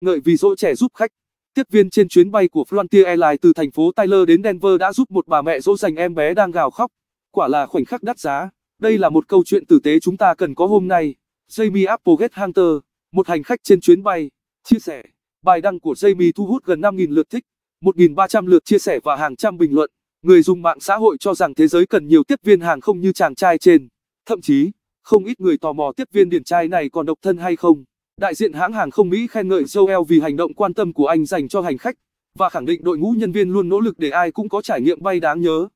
Ngợi vì dỗ trẻ giúp khách, tiếp viên trên chuyến bay của Frontier Airlines từ thành phố Tyler đến Denver đã giúp một bà mẹ dỗ dành em bé đang gào khóc. Quả là khoảnh khắc đắt giá. Đây là một câu chuyện tử tế chúng ta cần có hôm nay. Jamie Applegate Hunter, một hành khách trên chuyến bay, chia sẻ. Bài đăng của Jamie thu hút gần 5.000 lượt thích, 1.300 lượt chia sẻ và hàng trăm bình luận. Người dùng mạng xã hội cho rằng thế giới cần nhiều tiếp viên hàng không như chàng trai trên. Thậm chí, không ít người tò mò tiếp viên điển trai này còn độc thân hay không. Đại diện hãng hàng không Mỹ khen ngợi Joel vì hành động quan tâm của anh dành cho hành khách và khẳng định đội ngũ nhân viên luôn nỗ lực để ai cũng có trải nghiệm bay đáng nhớ.